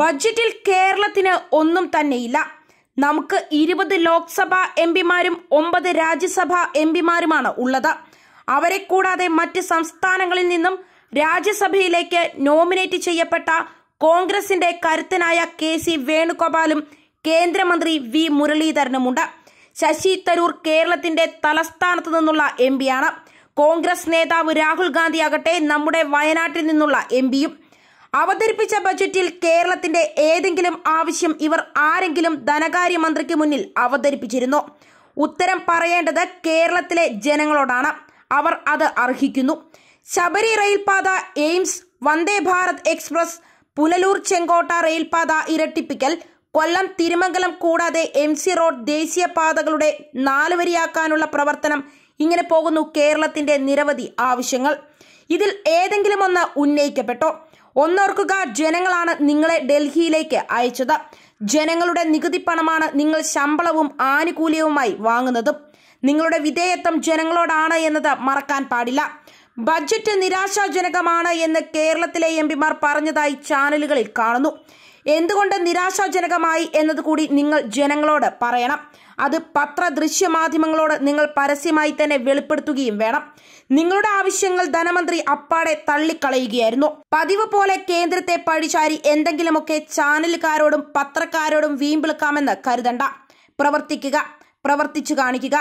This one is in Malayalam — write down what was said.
ബജറ്റിൽ കേരളത്തിന് ഒന്നും തന്നെയില്ല നമുക്ക് ഇരുപത് ലോക്സഭാ എം പിമാരും ഒമ്പത് രാജ്യസഭാ എം പിമാരുമാണ് ഉള്ളത് അവരെ കൂടാതെ മറ്റ് സംസ്ഥാനങ്ങളിൽ നിന്നും രാജ്യസഭയിലേക്ക് നോമിനേറ്റ് ചെയ്യപ്പെട്ട കോൺഗ്രസിന്റെ കരുത്തനായ കെ സി വേണുഗോപാലും കേന്ദ്രമന്ത്രി വി മുരളീധരനുമുണ്ട് ശശി തരൂർ കേരളത്തിന്റെ തലസ്ഥാനത്ത് നിന്നുള്ള എം പിയാണ് കോൺഗ്രസ് നേതാവ് രാഹുൽ ഗാന്ധി ആകട്ടെ നമ്മുടെ വയനാട്ടിൽ നിന്നുള്ള എം പിയും അവതരിപ്പിച്ച ബജറ്റിൽ കേരളത്തിന്റെ ഏതെങ്കിലും ആവശ്യം ഇവർ ആരെങ്കിലും ധനകാര്യമന്ത്രിക്ക് മുന്നിൽ അവതരിപ്പിച്ചിരുന്നു ഉത്തരം പറയേണ്ടത് കേരളത്തിലെ ജനങ്ങളോടാണ് അവർ അത് അർഹിക്കുന്നു ശബരി റെയിൽപാത എയിംസ് വന്ദേ ഭാരത് എക്സ്പ്രസ് പുനലൂർ ചെങ്കോട്ട റെയിൽപാത ഇരട്ടിപ്പിക്കൽ കൊല്ലം തിരുമംഗലം കൂടാതെ എം സി റോഡ് ദേശീയപാതകളുടെ നാലുവരിയാക്കാനുള്ള പ്രവർത്തനം ഇങ്ങനെ പോകുന്നു കേരളത്തിന്റെ നിരവധി ആവശ്യങ്ങൾ ഇതിൽ ഏതെങ്കിലും ഒന്ന് ഉന്നയിക്കപ്പെട്ടോ ഒന്നോർക്കുക ജനങ്ങളാണ് നിങ്ങളെ ഡൽഹിയിലേക്ക് അയച്ചത് ജനങ്ങളുടെ നികുതി പണമാണ് നിങ്ങൾ ശമ്പളവും ആനുകൂല്യവുമായി വാങ്ങുന്നതും നിങ്ങളുടെ വിധേയത്വം ജനങ്ങളോടാണ് എന്നത് മറക്കാൻ പാടില്ല ബജറ്റ് നിരാശാജനകമാണ് എന്ന് കേരളത്തിലെ എം പിമാർ പറഞ്ഞതായി ചാനലുകളിൽ കാണുന്നു എന്തുകൊണ്ട് നിരാശാജനകമായി എന്നതുകൂടി നിങ്ങൾ ജനങ്ങളോട് പറയണം അത് പത്ര ദൃശ്യമാധ്യമങ്ങളോട് നിങ്ങൾ പരസ്യമായി തന്നെ വെളിപ്പെടുത്തുകയും വേണം നിങ്ങളുടെ ആവശ്യങ്ങൾ ധനമന്ത്രി അപ്പാടെ തള്ളിക്കളയുകയായിരുന്നു പതിവ് പോലെ കേന്ദ്രത്തെ പഴിചാരി എന്തെങ്കിലുമൊക്കെ ചാനലുകാരോടും പത്രക്കാരോടും വീമ്പിളുക്കാമെന്ന് കരുതണ്ട പ്രവർത്തിക്കുക പ്രവർത്തിച്ചു കാണിക്കുക